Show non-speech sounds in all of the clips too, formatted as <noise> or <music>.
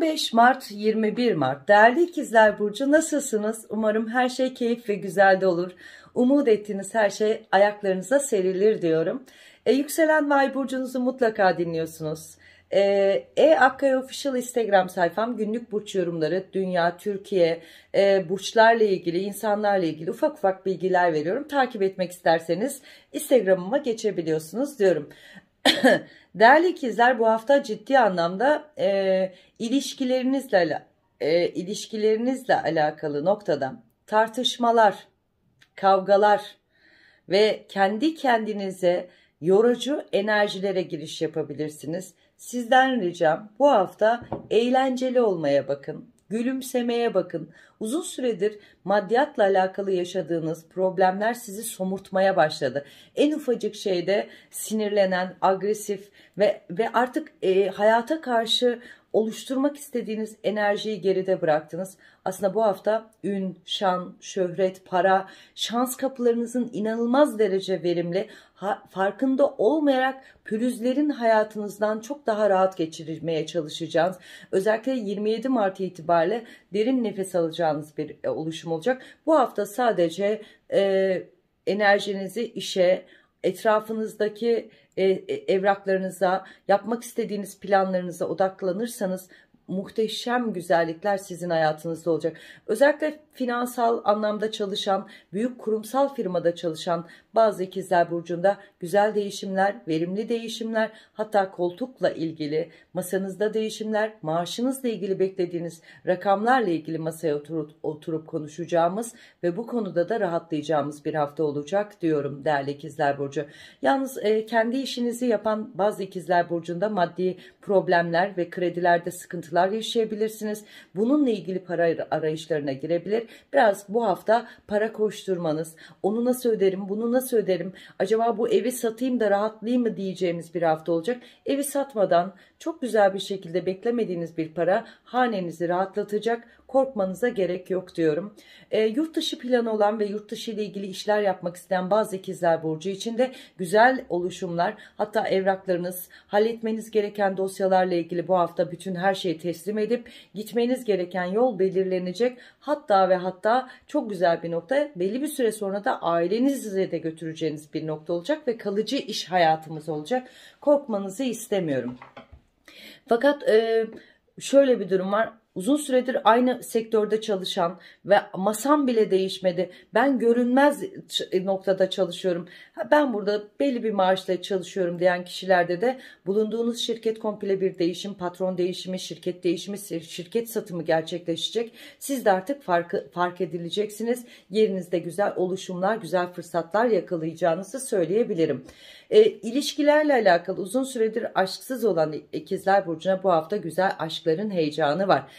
15 Mart 21 Mart değerli ikizler burcu nasılsınız umarım her şey keyif ve güzel de olur umut ettiğiniz her şey ayaklarınıza serilir diyorum e, yükselen ve burcunuzu mutlaka dinliyorsunuz e, e Official Instagram sayfam günlük burç yorumları dünya Türkiye e, burçlarla ilgili insanlarla ilgili ufak ufak bilgiler veriyorum takip etmek isterseniz Instagram'ıma geçebiliyorsunuz diyorum <coughs> Değerli ikizler bu hafta ciddi anlamda e, ilişkilerinizle e, ilişkilerinizle alakalı noktada tartışmalar, kavgalar ve kendi kendinize yorucu enerjilere giriş yapabilirsiniz. Sizden ricam bu hafta eğlenceli olmaya bakın. Gülümsemeye bakın. Uzun süredir maddiyatla alakalı yaşadığınız problemler sizi somurtmaya başladı. En ufacık şeyde sinirlenen, agresif ve ve artık e, hayata karşı oluşturmak istediğiniz enerjiyi geride bıraktınız. Aslında bu hafta ün, şan, şöhret, para, şans kapılarınızın inanılmaz derece verimli, farkında olmayarak pürüzlerin hayatınızdan çok daha rahat geçirmeye çalışacağınız, özellikle 27 Mart itibariyle derin nefes alacağınız bir e, oluşum olacak. Bu hafta sadece e, enerjinizi işe, etrafınızdaki e, e, evraklarınıza, yapmak istediğiniz planlarınıza odaklanırsanız muhteşem güzellikler sizin hayatınızda olacak. Özellikle finansal anlamda çalışan, büyük kurumsal firmada çalışan bazı ikizler burcunda güzel değişimler, verimli değişimler, hatta koltukla ilgili, masanızda değişimler, maaşınızla ilgili beklediğiniz rakamlarla ilgili masaya oturup, oturup konuşacağımız ve bu konuda da rahatlayacağımız bir hafta olacak diyorum değerli ikizler burcu. Yalnız e, kendi işinizi yapan bazı ikizler burcunda maddi problemler ve kredilerde sıkıntılar sıkıntılar yaşayabilirsiniz. Bununla ilgili para arayışlarına girebilir. Biraz bu hafta para koşturmanız, onu nasıl öderim, bunu nasıl öderim, acaba bu evi satayım da rahatlayayım mı diyeceğimiz bir hafta olacak. Evi satmadan çok güzel bir şekilde beklemediğiniz bir para hanenizi rahatlatacak, korkmanıza gerek yok diyorum. E, yurt dışı planı olan ve yurt dışı ile ilgili işler yapmak isteyen bazı ikizler burcu için de güzel oluşumlar hatta evraklarınız halletmeniz gereken dosyalarla ilgili bu hafta bütün her şeyi teslim edip gitmeniz gereken yol belirlenecek. Hatta ve hatta çok güzel bir nokta belli bir süre sonra da ailenizi de götüreceğiniz bir nokta olacak ve kalıcı iş hayatımız olacak. Korkmanızı istemiyorum. Fakat e, şöyle bir durum var uzun süredir aynı sektörde çalışan ve masam bile değişmedi. Ben görünmez noktada çalışıyorum. Ben burada belli bir maaşla çalışıyorum diyen kişilerde de bulunduğunuz şirket komple bir değişim, patron değişimi, şirket değişimi, şirket satımı gerçekleşecek. Siz de artık farkı, fark edileceksiniz. Yerinizde güzel oluşumlar, güzel fırsatlar yakalayacağınızı söyleyebilirim. E, ilişkilerle alakalı uzun süredir aşksız olan ikizler burcuna bu hafta güzel aşkların heyecanı var.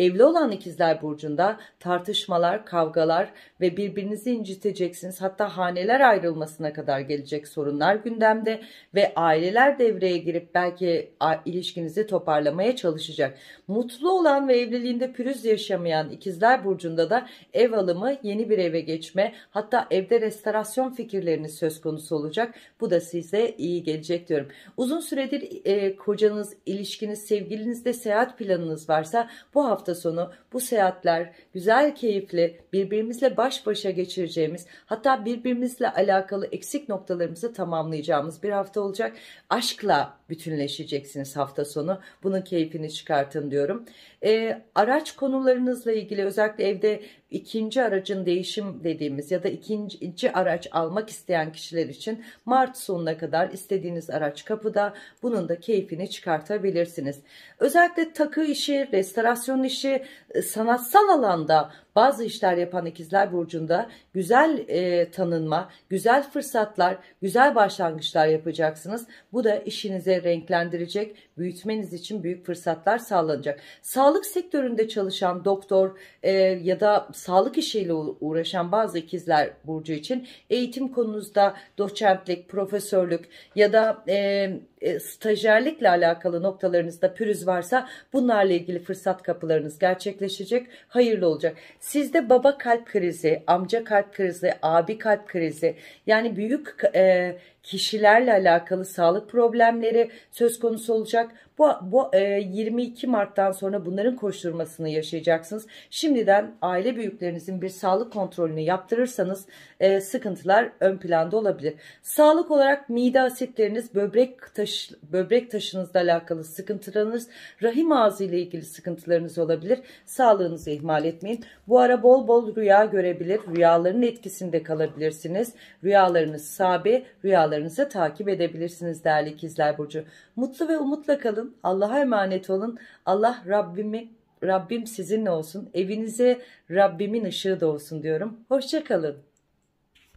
Evli olan ikizler burcunda tartışmalar, kavgalar ve birbirinizi inciteceksiniz. Hatta haneler ayrılmasına kadar gelecek sorunlar gündemde ve aileler devreye girip belki ilişkinizi toparlamaya çalışacak. Mutlu olan ve evliliğinde pürüz yaşamayan ikizler burcunda da ev alımı, yeni bir eve geçme, hatta evde restorasyon fikirleriniz söz konusu olacak. Bu da size iyi gelecek diyorum. Uzun süredir e, kocanız, ilişkiniz, sevgilinizde seyahat planınız varsa bu hafta hafta sonu bu seyahatler güzel, keyifli, birbirimizle baş başa geçireceğimiz, hatta birbirimizle alakalı eksik noktalarımızı tamamlayacağımız bir hafta olacak. Aşkla bütünleşeceksiniz hafta sonu. Bunun keyfini çıkartın diyorum. E, araç konularınızla ilgili özellikle evde ikinci aracın değişim dediğimiz ya da ikinci araç almak isteyen kişiler için Mart sonuna kadar istediğiniz araç kapıda. Bunun da keyfini çıkartabilirsiniz. Özellikle takı işi, restorasyon işi kişi e, sanatsal alanda bazı işler yapan ikizler burcunda güzel e, tanınma, güzel fırsatlar, güzel başlangıçlar yapacaksınız. Bu da işinize renklendirecek, büyütmeniz için büyük fırsatlar sağlanacak. Sağlık sektöründe çalışan doktor e, ya da sağlık işiyle uğraşan bazı ikizler burcu için eğitim konunuzda doçentlik, profesörlük ya da e, e, stajyerlikle alakalı noktalarınızda pürüz varsa bunlarla ilgili fırsat kapılarınız gerçekleşecek, hayırlı olacak. Sizde baba kalp krizi, amca kalp krizi, abi kalp krizi yani büyük e, kişilerle alakalı sağlık problemleri söz konusu olacak. Bu, bu e, 22 Mart'tan sonra bunların koşturmasını yaşayacaksınız. Şimdiden aile büyüklerinizin bir sağlık kontrolünü yaptırırsanız e, sıkıntılar ön planda olabilir. Sağlık olarak mide asitleriniz, böbrek taş, böbrek taşınızla alakalı sıkıntılarınız, rahim ağzı ile ilgili sıkıntılarınız olabilir. Sağlığınızı ihmal etmeyin. Bu ara bol bol rüya görebilir, rüyaların etkisinde kalabilirsiniz. Rüyalarınız sabi, rüyalarınız rüyalarınızı takip edebilirsiniz değerli ikizler Burcu. Mutlu ve umutla kalın. Allah'a emanet olun. Allah Rabbimi, Rabbim sizinle olsun. Evinize Rabbimin ışığı da olsun diyorum. Hoşçakalın.